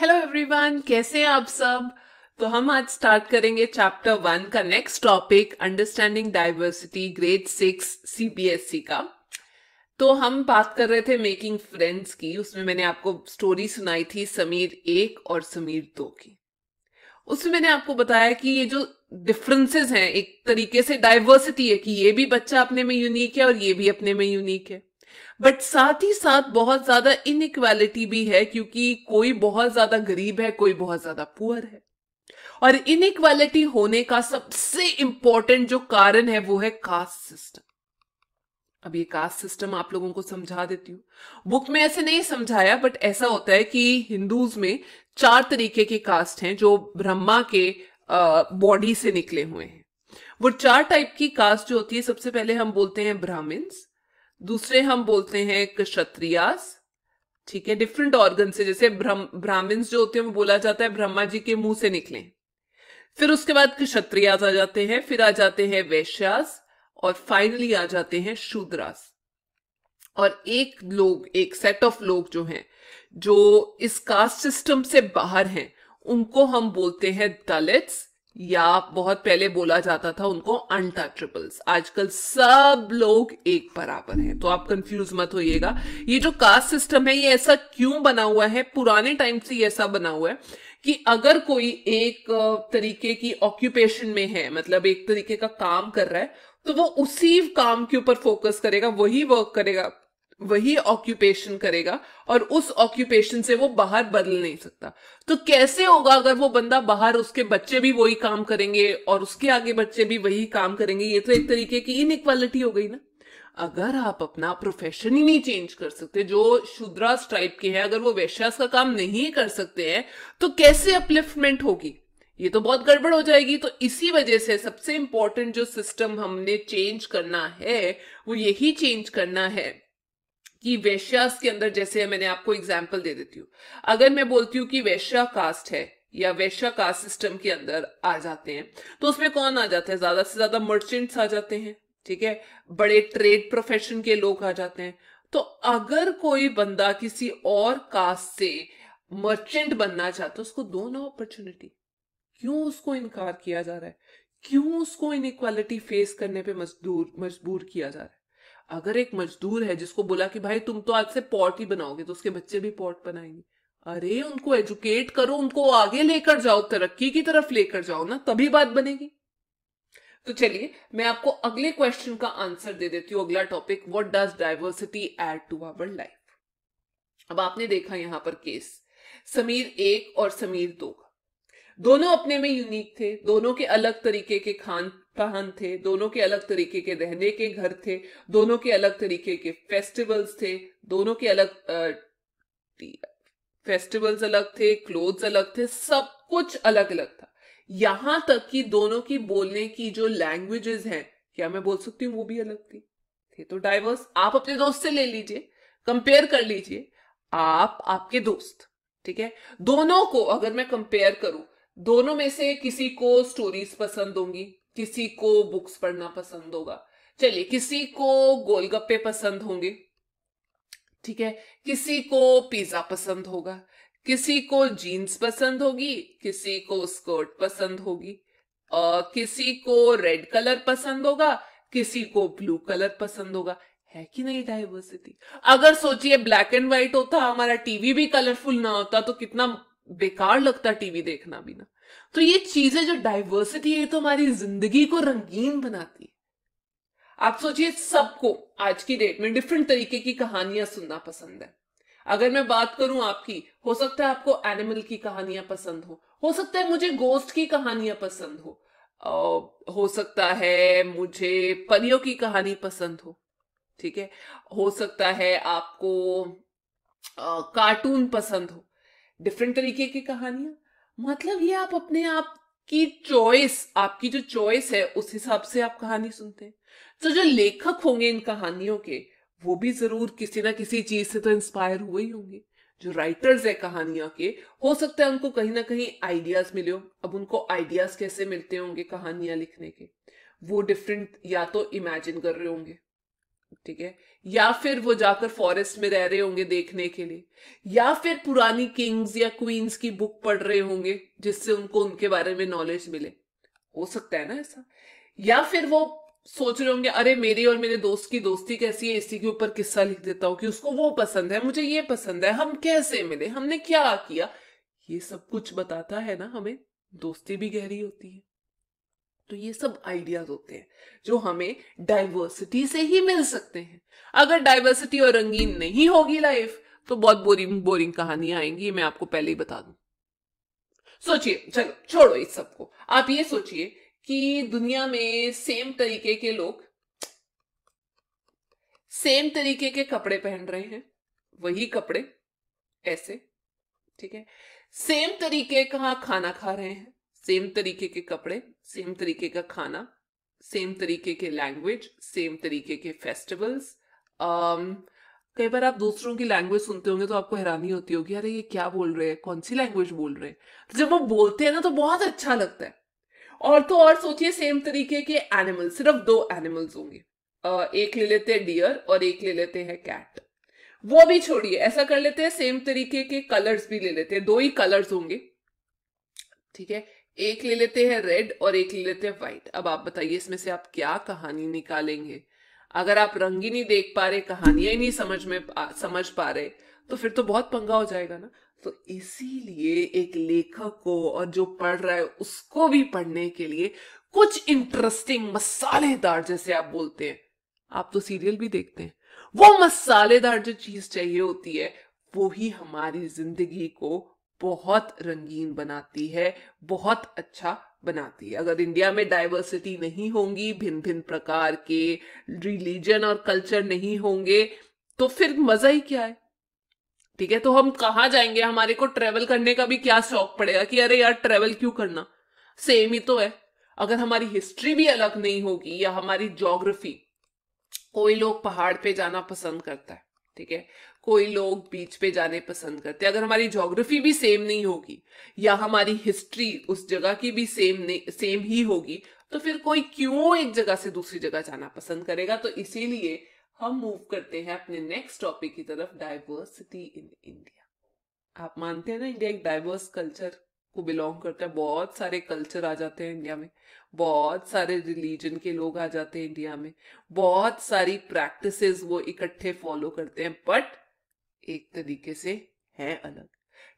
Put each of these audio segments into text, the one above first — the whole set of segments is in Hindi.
हेलो एवरीवन कैसे हैं आप सब तो हम आज स्टार्ट करेंगे चैप्टर वन का next topic understanding diversity grade six CBSE का तो हम बात कर रहे थे मेकिंग फ्रेंड्स की उसमें मैंने आपको स्टोरी सुनाई थी समीर एक और समीर दो की उसमें मैंने आपको बताया कि ये जो डिफरेंसेस हैं एक तरीके से डाइवर्सिटी है कि ये भी बच्चा अपने में यूनिक है और ये भी अपने में यूनिक है बट साथ ही साथ बहुत ज्यादा इनइक्वालिटी भी है क्योंकि कोई बहुत ज्यादा गरीब है कोई बहुत ज्यादा पुअर है और इनइक्वालिटी होने का सबसे इंपॉर्टेंट जो कारण है वो है कास्ट सिस्टम अब ये कास्ट सिस्टम आप लोगों को समझा देती हूँ बुक में ऐसे नहीं समझाया बट ऐसा होता है कि हिंदूज में चार तरीके के कास्ट हैं जो ब्रह्मा के बॉडी से निकले हुए हैं वो चार टाइप की कास्ट जो होती है सबसे पहले हम बोलते हैं ब्राह्मण्स दूसरे हम बोलते हैं क्षत्रियास ठीक है डिफरेंट ऑर्गन से जैसे ब्राह्मण ब्राह्मण्स जो होते हैं वो बोला जाता है ब्रह्मा जी के मुंह से निकले फिर उसके बाद क्षत्रियास आ जाते हैं फिर आ जाते हैं वैश्यास और फाइनली आ जाते हैं शूद्रास और एक लोग एक सेट ऑफ लोग जो हैं जो इस कास्ट सिस्टम से बाहर हैं उनको हम बोलते हैं दलित्स या बहुत पहले बोला जाता था उनको अनटचेबल्स आजकल सब लोग एक बराबर हैं तो आप कंफ्यूज मत होइएगा ये जो कास्ट सिस्टम है ये ऐसा क्यों बना हुआ है पुराने टाइम से ये ऐसा बना हुआ है कि अगर कोई एक तरीके की ऑक्यूपेशन में है मतलब एक तरीके का काम कर रहा है तो वो उसी काम के ऊपर फोकस करेगा वही वर्क करेगा वही ऑक्यूपेशन करेगा और उस ऑक्यूपेशन से वो बाहर बदल नहीं सकता तो कैसे होगा अगर वो बंदा बाहर उसके बच्चे भी वही काम करेंगे और उसके आगे बच्चे भी वही काम करेंगे ये तो एक तरीके की इनइक्वालिटी हो गई ना अगर आप अपना प्रोफेशन ही नहीं चेंज कर सकते जो शुद्रास टाइप के हैं अगर वो वैश्यास का काम नहीं कर सकते हैं तो कैसे अपलिफ्टमेंट होगी ये तो बहुत गड़बड़ हो जाएगी तो इसी वजह से सबसे इंपॉर्टेंट जो सिस्टम हमने चेंज करना है वो यही चेंज करना है कि वैश्यास के अंदर जैसे मैंने आपको एग्जाम्पल दे देती हूँ अगर मैं बोलती हूँ कि वैश्या कास्ट है या वैश्या कास्ट सिस्टम के अंदर आ जाते हैं तो उसमें कौन आ जाता है ज्यादा से ज्यादा मर्चेंट्स आ जाते हैं ठीक है बड़े ट्रेड प्रोफेशन के लोग आ जाते हैं तो अगर कोई बंदा किसी और कास्ट से मर्चेंट बनना चाहता है उसको दो ना अपॉर्चुनिटी क्यों उसको इनकार किया जा रहा है क्यों उसको इनक्वालिटी फेस करने पे मजदूर मजबूर किया जा रहा है अगर एक मजदूर है जिसको बोला कि भाई तुम तो आज से पॉट ही बनाओगे तो उसके बच्चे भी पॉट बनाएंगे अरे उनको एजुकेट करो उनको आगे लेकर जाओ तरक्की की तरफ लेकर जाओ ना तभी बात बनेगी तो चलिए मैं आपको अगले क्वेश्चन का आंसर दे देती हूँ अगला topic what does diversity add to our life अब आपने देखा यहाँ पर केस समीर एक और समीर दो का दोनों अपने में यूनिक थे दोनों के अलग तरीके के खान पहन थे दोनों के अलग तरीके के रहने के घर थे दोनों के अलग तरीके के फेस्टिवल्स थे दोनों के अलग फेस्टिवल्स अलग थे क्लोथ्स अलग थे सब कुछ अलग अलग था यहां तक कि दोनों की बोलने की जो लैंग्वेजेस हैं क्या मैं बोल सकती हूँ वो भी अलग थी थे तो डाइवर्स आप अपने दोस्त से ले लीजिए कंपेयर कर लीजिए आप आपके दोस्त ठीक है दोनों को अगर मैं कंपेयर करूं दोनों में से किसी को स्टोरीज पसंद होंगी किसी को बुक्स पढ़ना पसंद होगा चलिए किसी को गोलगप्पे पसंद होंगे ठीक है किसी को पिज्जा पसंद होगा किसी को जीन्स पसंद होगी किसी को स्कर्ट पसंद होगी और किसी को रेड कलर पसंद होगा किसी को ब्लू कलर पसंद होगा है कि नहीं डाइवर्सिटी अगर सोचिए ब्लैक एंड व्हाइट होता हमारा टीवी भी कलरफुल ना होता तो कितना बेकार लगता टीवी देखना भी ना तो ये चीजें जो डाइवर्सिटी है तो हमारी जिंदगी को रंगीन बनाती है आप सोचिए सबको आज की डेट में डिफरेंट तरीके की कहानियां सुनना पसंद है अगर मैं बात करूं आपकी हो सकता है आपको एनिमल की कहानियां पसंद हो हो सकता है मुझे गोस्ट की कहानियां पसंद हो हो सकता है मुझे परियों की कहानी पसंद हो ठीक है हो सकता है आपको आ, कार्टून पसंद हो डिफरेंट तरीके की कहानियां मतलब ये आप अपने आप की चॉइस आपकी जो चॉइस है उस हिसाब से आप कहानी सुनते हैं तो जो लेखक होंगे इन कहानियों के वो भी जरूर किसी ना किसी चीज से तो इंस्पायर हुए ही होंगे जो राइटर्स है कहानियों के हो सकता है उनको कहीं ना कहीं आइडियाज मिले हो अब उनको आइडियाज कैसे मिलते होंगे कहानियां लिखने के वो डिफरेंट या तो इमेजिन कर रहे होंगे ठीक है या फिर वो जाकर फॉरेस्ट में रह रहे होंगे देखने के लिए या फिर पुरानी किंग्स या क्वींस की बुक पढ़ रहे होंगे जिससे उनको उनके बारे में नॉलेज मिले हो सकता है ना ऐसा या फिर वो सोच रहे होंगे अरे मेरी और मेरे दोस्त की दोस्ती कैसी है इसी के ऊपर किस्सा लिख देता हूँ कि उसको वो पसंद है मुझे ये पसंद है हम कैसे मिले हमने क्या किया ये सब कुछ बताता है ना हमें दोस्ती भी गहरी होती है तो ये सब आइडियाज होते हैं जो हमें डाइवर्सिटी से ही मिल सकते हैं अगर डाइवर्सिटी और रंगीन नहीं होगी लाइफ तो बहुत बोरिंग बोरिंग कहानियां आएंगी मैं आपको पहले ही बता दूं सोचिए चलो छोड़ो इस सबको आप ये सोचिए कि दुनिया में सेम तरीके के लोग सेम तरीके के कपड़े पहन रहे हैं वही कपड़े ऐसे ठीक है सेम तरीके का खाना खा रहे हैं सेम तरीके के कपड़े सेम तरीके का खाना सेम तरीके के लैंग्वेज सेम तरीके के फेस्टिवल्स um, कई बार आप दूसरों की लैंग्वेज सुनते होंगे तो आपको हैरानी होती होगी अरे ये क्या बोल रहे हैं कौन सी लैंग्वेज बोल रहे हैं तो जब वो बोलते हैं ना तो बहुत अच्छा लगता है और तो और सोचिए सेम तरीके के एनिमल सिर्फ दो एनिमल्स होंगे एक ले लेते हैं डियर और एक ले लेते हैं कैट वो भी छोड़िए ऐसा कर लेते हैं सेम तरीके के कलर्स भी ले लेते हैं दो ही कलर्स होंगे ठीक है एक ले लेते हैं रेड और एक ले लेते हैं व्हाइट अब आप बताइए इसमें से आप क्या कहानी निकालेंगे अगर आप रंग ही नहीं देख पा रहे कहानियां ही नहीं समझ में समझ पा रहे तो फिर तो बहुत पंगा हो जाएगा ना तो इसीलिए एक लेखक को और जो पढ़ रहा है उसको भी पढ़ने के लिए कुछ इंटरेस्टिंग मसालेदार जैसे आप बोलते हैं आप तो सीरियल भी देखते हैं वो मसालेदार जो चीज चाहिए होती है वो ही हमारी जिंदगी को बहुत रंगीन बनाती है बहुत अच्छा बनाती है अगर इंडिया में डाइवर्सिटी नहीं होंगी भिन्न भिन्न प्रकार के रिलीजन और कल्चर नहीं होंगे तो फिर मजा ही क्या है ठीक है तो हम कहा जाएंगे हमारे को ट्रेवल करने का भी क्या शौक पड़ेगा कि अरे यार ट्रेवल क्यों करना सेम ही तो है अगर हमारी हिस्ट्री भी अलग नहीं होगी या हमारी जोग्राफी कोई लोग पहाड़ पे जाना पसंद करता है ठीक है कोई लोग बीच पे जाने पसंद करते हैं अगर हमारी जोग्राफी भी सेम नहीं होगी या हमारी हिस्ट्री उस जगह की भी सेम नहीं सेम ही होगी तो फिर कोई क्यों एक जगह से दूसरी जगह जाना पसंद करेगा तो इसीलिए हम मूव करते हैं अपने नेक्स्ट टॉपिक की तरफ डाइवर्सिटी इन इंडिया आप मानते हैं ना इंडिया एक डाइवर्स कल्चर को बिलोंग करता है बहुत सारे कल्चर आ जाते हैं इंडिया में बहुत सारे रिलीजन के लोग आ जाते हैं इंडिया में बहुत सारी प्रैक्टिसेस वो इकट्ठे फॉलो करते हैं बट एक तरीके से हैं अलग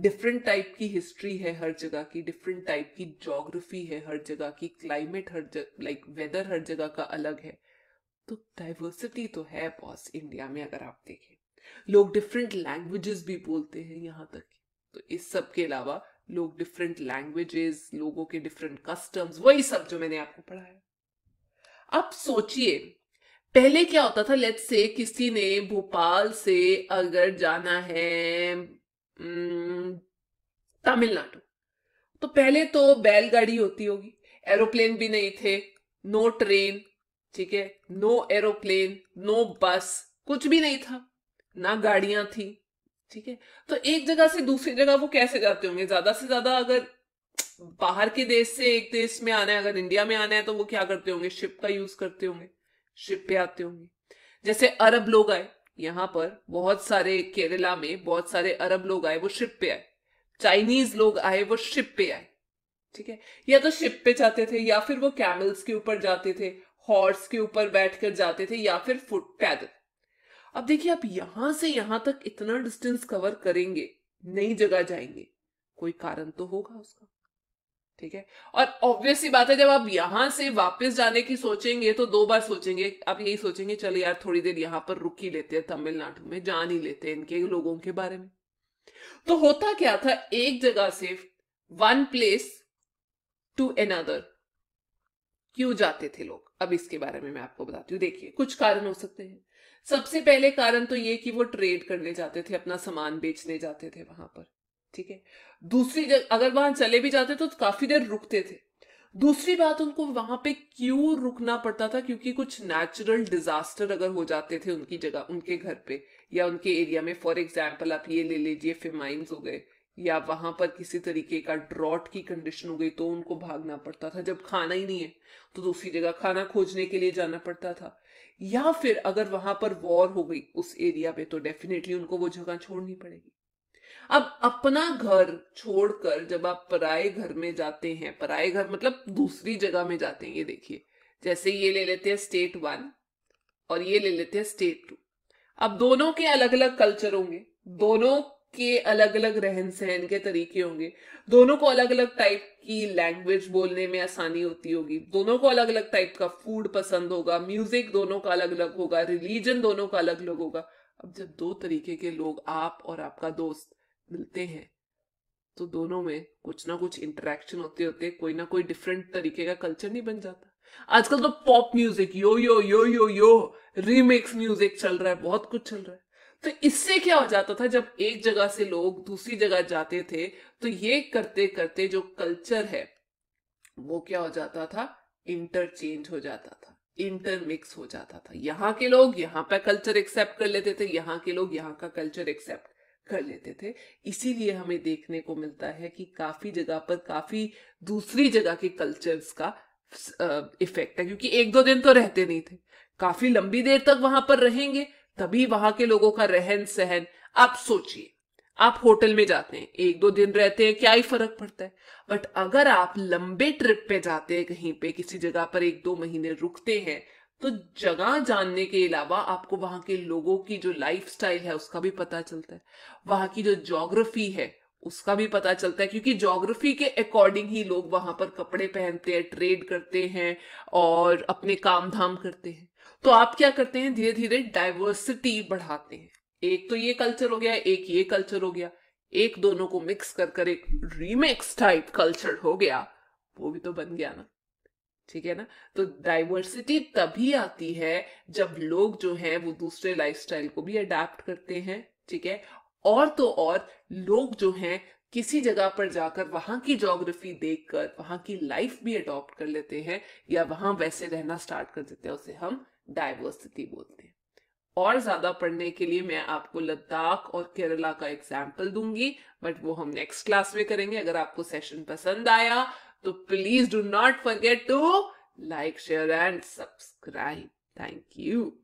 डिफरेंट टाइप की हिस्ट्री है हर जगह की डिफरेंट टाइप की जोग्राफी है हर जगह की क्लाइमेट हर जगह लाइक वेदर हर जगह का अलग है तो डाइवर्सिटी तो है बॉस इंडिया में अगर आप देखें लोग डिफरेंट लैंग्वेजेस भी बोलते हैं यहाँ तक तो इस सब के अलावा लोग डिफरेंट लैंग्वेजेस लोगों के डिफरेंट कस्टम्स वही सब जो मैंने आपको पढ़ाया अब सोचिए पहले क्या होता था लेट्स से किसी ने भोपाल से अगर जाना है तमिलनाडु तो पहले तो बैलगाड़ी होती होगी एरोप्लेन भी नहीं थे नो ट्रेन ठीक है नो एरोप्लेन नो बस कुछ भी नहीं था ना गाड़ियां थी ठीक है तो एक जगह से दूसरी जगह वो कैसे जाते होंगे ज्यादा से ज्यादा अगर बाहर के देश से एक देश में आना है अगर इंडिया में आना है तो वो क्या करते होंगे शिप का यूज करते होंगे शिप पे आते होंगे जैसे अरब लोग आए यहाँ पर बहुत सारे केरला में बहुत सारे अरब लोग आए वो शिप पे आए चाइनीज लोग आए वो शिप पे आए ठीक है या तो शिप पे जाते थे या फिर वो कैमल्स के ऊपर जाते थे हॉर्स के ऊपर बैठकर जाते थे या फिर फुट पैदल अब देखिए आप यहां से यहां तक इतना डिस्टेंस कवर करेंगे नई जगह जाएंगे कोई कारण तो होगा उसका ठीक है और ऑब्वियसली बात है जब आप यहां से वापस जाने की सोचेंगे तो दो बार सोचेंगे आप यही सोचेंगे चलो यार थोड़ी देर यहां पर रुक ही लेते हैं तमिलनाडु में जान ही लेते हैं इनके लोगों के बारे में तो होता क्या था एक जगह से वन प्लेस टू एनादर क्यों जाते थे लोग अब इसके बारे में मैं आपको बताती हूँ देखिए कुछ कारण हो सकते हैं सबसे पहले कारण तो ये कि वो ट्रेड करने जाते थे अपना सामान बेचने जाते थे वहां पर ठीक है दूसरी जगह अगर वहां चले भी जाते तो काफी देर रुकते थे दूसरी बात उनको वहां पे क्यों रुकना पड़ता था क्योंकि कुछ नेचुरल डिजास्टर अगर हो जाते थे उनकी जगह उनके घर पे या उनके एरिया में फॉर एग्जाम्पल आप ये ले लीजिए फिमाइन्स हो गए या वहां पर किसी तरीके का ड्रॉट की कंडीशन हो गई तो उनको भागना पड़ता था जब खाना ही नहीं है तो दूसरी जगह खाना खोजने के लिए जाना पड़ता था या फिर अगर वहां पर वॉर हो गई उस एरिया पे तो डेफिनेटली उनको वो जगह छोड़नी पड़ेगी अब अपना घर छोड़कर जब आप पराए घर में जाते हैं पराए घर मतलब दूसरी जगह में जाते हैं ये देखिए जैसे ये ले लेते हैं स्टेट वन और ये ले लेते हैं स्टेट टू अब दोनों के अलग अलग कल्चर होंगे दोनों के अलग अलग रहन सहन के तरीके होंगे दोनों को अलग अलग टाइप की लैंग्वेज बोलने में आसानी होती होगी दोनों को अलग अलग टाइप का फूड पसंद होगा म्यूजिक दोनों का अलग अलग होगा रिलीजन दोनों का अलग अलग होगा अब जब दो तरीके के लोग आप और आपका दोस्त मिलते हैं तो दोनों में कुछ ना कुछ इंटरेक्शन होते होते कोई ना कोई डिफरेंट तरीके का कल्चर नहीं बन जाता आजकल तो pop music yo yo yo yo yo remix music चल रहा है बहुत कुछ चल रहा है तो इससे क्या हो जाता था जब एक जगह से लोग दूसरी जगह जाते थे तो ये करते करते जो कल्चर है वो क्या हो जाता था इंटरचेंज हो जाता था इंटरमिक्स हो जाता था यहाँ के लोग यहाँ पर कल्चर एक्सेप्ट कर लेते थे यहाँ के लोग यहाँ का कल्चर एक्सेप्ट कर लेते थे इसीलिए हमें देखने को मिलता है कि काफ़ी जगह पर काफ़ी दूसरी जगह के कल्चर्स का इफेक्ट है क्योंकि एक दो दिन तो रहते नहीं थे काफ़ी लंबी देर तक वहां पर रहेंगे तभी वहां के लोगों का रहन सहन आप सोचिए आप होटल में जाते हैं एक दो दिन रहते हैं क्या ही फर्क पड़ता है बट अगर आप लंबे ट्रिप पे जाते हैं कहीं पे किसी जगह पर एक दो महीने रुकते हैं तो जगह जानने के अलावा आपको वहां के लोगों की जो लाइफ है उसका भी पता चलता है वहां की जो जोग्राफी है उसका भी पता चलता है क्योंकि जोग्राफी के अकॉर्डिंग ही लोग वहां पर कपड़े पहनते हैं ट्रेड करते हैं और अपने काम धाम करते हैं तो आप क्या करते हैं धीरे धीरे डाइवर्सिटी बढ़ाते हैं एक तो ये कल्चर हो गया एक ये कल्चर हो गया एक दोनों को मिक्स कर कर एक रीमेक्स टाइप कल्चर हो गया वो भी तो बन गया ना ठीक है ना तो डाइवर्सिटी तभी आती है जब लोग जो हैं वो दूसरे लाइफस्टाइल को भी अडेप्ट करते हैं ठीक है और तो और लोग जो हैं किसी जगह पर जाकर वहां की जोग्राफी देखकर वहां की लाइफ भी अडॉप्ट कर लेते हैं या वहां वैसे रहना स्टार्ट कर देते हैं उसे हम डाइवर्सिटी बोलते हैं और ज्यादा पढ़ने के लिए मैं आपको लद्दाख और केरला का एग्जाम्पल दूंगी बट वो हम नेक्स्ट क्लास में करेंगे अगर आपको सेशन पसंद आया So please do not forget to like, share and subscribe. Thank you.